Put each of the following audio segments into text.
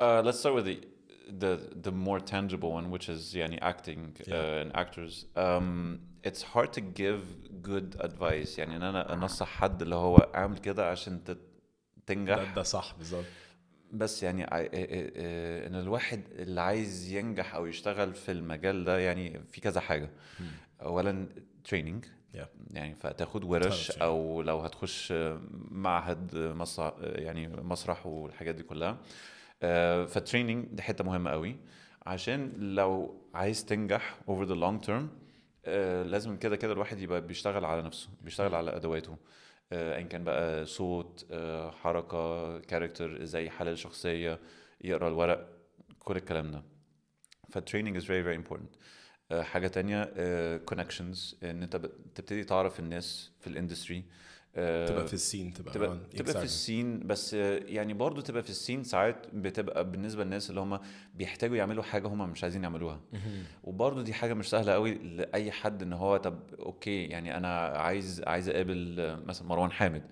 Uh, let's start with the the the more tangible one, which is yani يعني acting yeah. uh, and actors. Um, it's hard to give good advice يعني ان انا انصح حد اللي هو اعمل كده عشان تنجح ده, ده صح بالظبط بس يعني ان الواحد اللي عايز ينجح او يشتغل في المجال ده يعني في كذا حاجه اولا تريننج يعني فتاخد ورش او لو هتخش معهد مسرح يعني مسرح والحاجات دي كلها آه، فالتريننج دي حته مهمه قوي عشان لو عايز تنجح اوفر ذا لونج تيرم لازم كده كده الواحد يبقى بيشتغل على نفسه بيشتغل على ادواته ان آه، كان بقى صوت آه، حركه كاركتر ازاي يحلل الشخصيه يقرا الورق كل الكلام ده فالتريننج از فيري فيري امبورتنت حاجه تانية كونكشنز ان انت تبتدي تعرف الناس في الاندستري تبقى في السين تبقى تبقى, exactly. تبقى في السين بس يعني برضو تبقى في السين ساعات بتبقى بالنسبه للناس اللي هم بيحتاجوا يعملوا حاجه هم مش عايزين يعملوها وبرضو دي حاجه مش سهله قوي لاي حد ان هو طب اوكي يعني انا عايز عايز اقابل مثلا مروان حامد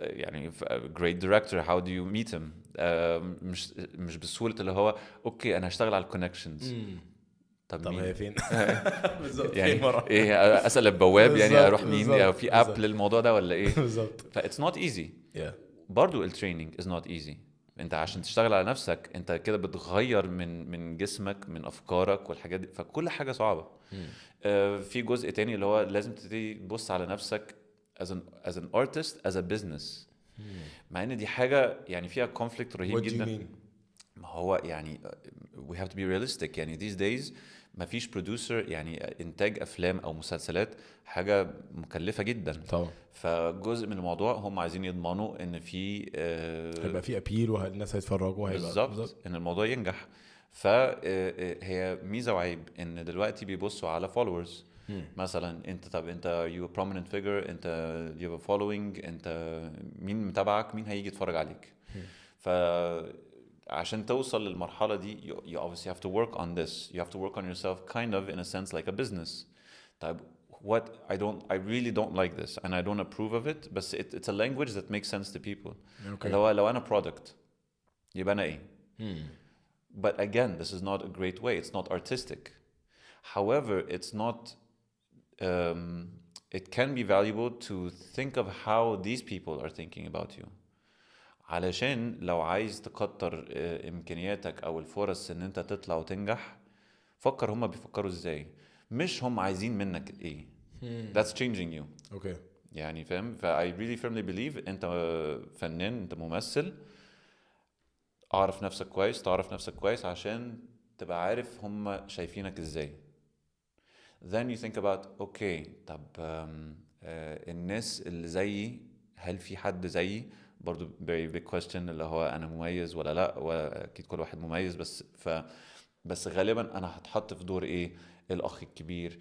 يعني جريت دايركتور هاو دو يو ميت هيم مش مش بسهوله اللي هو اوكي انا هشتغل على الكونكشنز طب, طب هي فين؟ آه. بالظبط يعني مرة. ايه اسال البواب يعني اروح مين يعني في اب للموضوع ده ولا ايه؟ بالظبط فاتس نوت ايزي برضه التريننج از نوت ايزي انت عشان تشتغل على نفسك انت كده بتغير من من جسمك من افكارك والحاجات دي فكل حاجه صعبه آه في جزء تاني اللي هو لازم تبتدي تبص على نفسك as an as an artist as a business مع ان دي حاجه يعني فيها كونفليكت رهيب جدا هو يعني وي هاف تو بي رياليستيك يعني ذيز دايز ما فيش بروديوسر يعني انتاج افلام او مسلسلات حاجه مكلفه جدا طبعا فجزء من الموضوع هم عايزين يضمنوا ان في آه هيبقى في ابيل والناس هيتفرجوا هيبقى بالظبط ان الموضوع ينجح فهي آه، آه، ميزه وعيب ان دلوقتي بيبصوا على فولورز مثلا انت طب انت يو prominent فيجر انت يو following انت مين متابعك مين هيجي يتفرج عليك ف عشان توصل للمرحلة دي you, obviously have to work on this you have to work on yourself kind of in a sense like a business طيب what I don't I really don't like this and I don't approve of it بس it, it's a language that makes sense to people okay. لو لو أنا product يبقى أنا إيه hmm. but again this is not a great way it's not artistic however it's not um, it can be valuable to think of how these people are thinking about you علشان لو عايز تكتر آه، امكانياتك او الفرص ان انت تطلع وتنجح فكر هما بيفكروا ازاي مش هم عايزين منك ايه that's changing you اوكي okay. يعني فاهم ف I really firmly believe انت فنان انت ممثل اعرف نفسك كويس تعرف نفسك كويس عشان تبقى عارف هم شايفينك ازاي then you think about okay طب uh, الناس اللي زيي هل في حد زيي برضو question اللي هو انا مميز ولا لا واكيد كل واحد مميز بس ف بس غالبا انا هتحط في دور ايه الاخ الكبير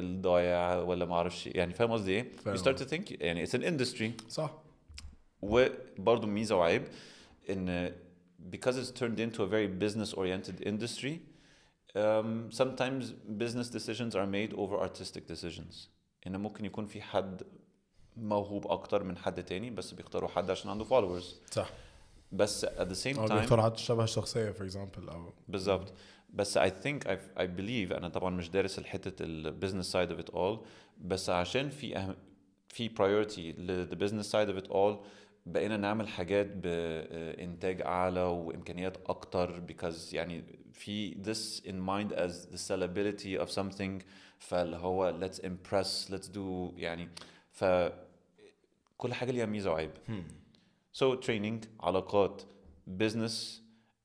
الضايع ولا ما اعرفش يعني فاهم قصدي ايه you start to think يعني it's an industry صح وبرضه ميزه وعيب ان because it's turned into a very business oriented industry um, sometimes business decisions are made over artistic decisions ان ممكن يكون في حد موهوب اكتر من حد تاني بس بيختاروا حد عشان عنده فولورز صح بس at the same time او بيختاروا حد شبه الشخصيه فور اكزامبل او بالظبط بس I think اي I believe أنا طبعا مش دارس الحتة البزنس سايد اوف ات اول بس عشان في أهم في برايورتي للbusiness سايد اوف ات اول بقينا نعمل حاجات بإنتاج آه، أعلى وإمكانيات أكتر بيكوز يعني في this in mind as the sellability of something فاللي هو let's impress let's do يعني ف كل حاجه ليها ميزه وعيب سو so, تريننج علاقات بزنس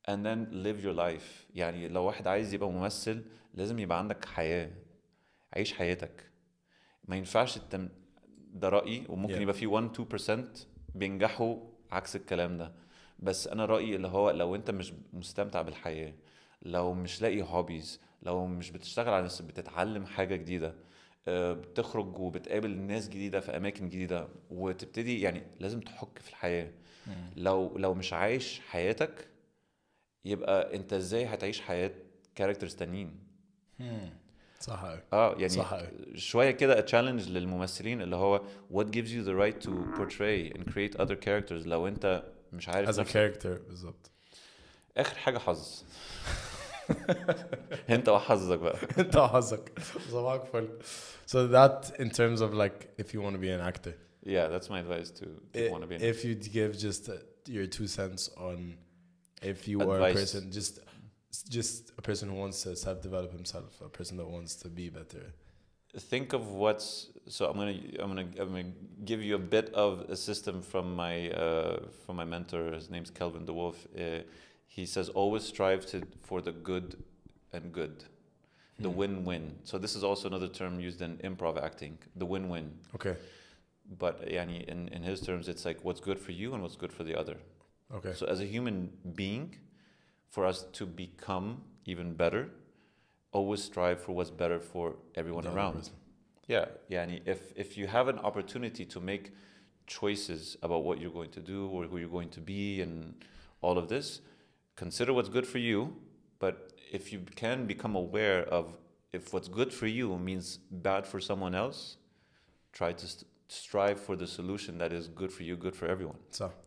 اند ذن ليف يور لايف يعني لو واحد عايز يبقى ممثل لازم يبقى عندك حياه عيش حياتك ما ينفعش التم... ده رايي وممكن yeah. يبقى في 1 2% بينجحوا عكس الكلام ده بس انا رايي اللي هو لو انت مش مستمتع بالحياه لو مش لاقي هوبيز لو مش بتشتغل على نفسك بتتعلم حاجه جديده آه، بتخرج وبتقابل ناس جديده في اماكن جديده وتبتدي يعني لازم تحك في الحياه لو لو مش عايش حياتك يبقى انت ازاي هتعيش حياه كاركترز تانيين صح اه يعني صح شويه كده تشالنج للممثلين اللي هو what gives you the right to portray and create other characters لو انت مش عارف as a character بالظبط اخر حاجه حظ انت وحظك بقى انت وحظك صباحك فل so that in terms of like if you want to be an actor yeah that's my advice to if, want to be an if you give just uh, your two cents on if you advice. are a person just just a person who wants to self develop himself a person that wants to be better think of what's so i'm gonna i'm gonna i'm gonna give you a bit of a system from my uh, from my mentor his name's kelvin dewolf uh, he says, always strive to, for the good and good, the hmm. win win. So, this is also another term used in improv acting the win win. Okay. But yani, in, in his terms, it's like what's good for you and what's good for the other. Okay. So, as a human being, for us to become even better, always strive for what's better for everyone the around. Yeah, yani, if, if you have an opportunity to make choices about what you're going to do or who you're going to be and all of this, consider what's good for you, but if you can become aware of if what's good for you means bad for someone else, try to st- strive for the solution that is good for you, good for everyone. So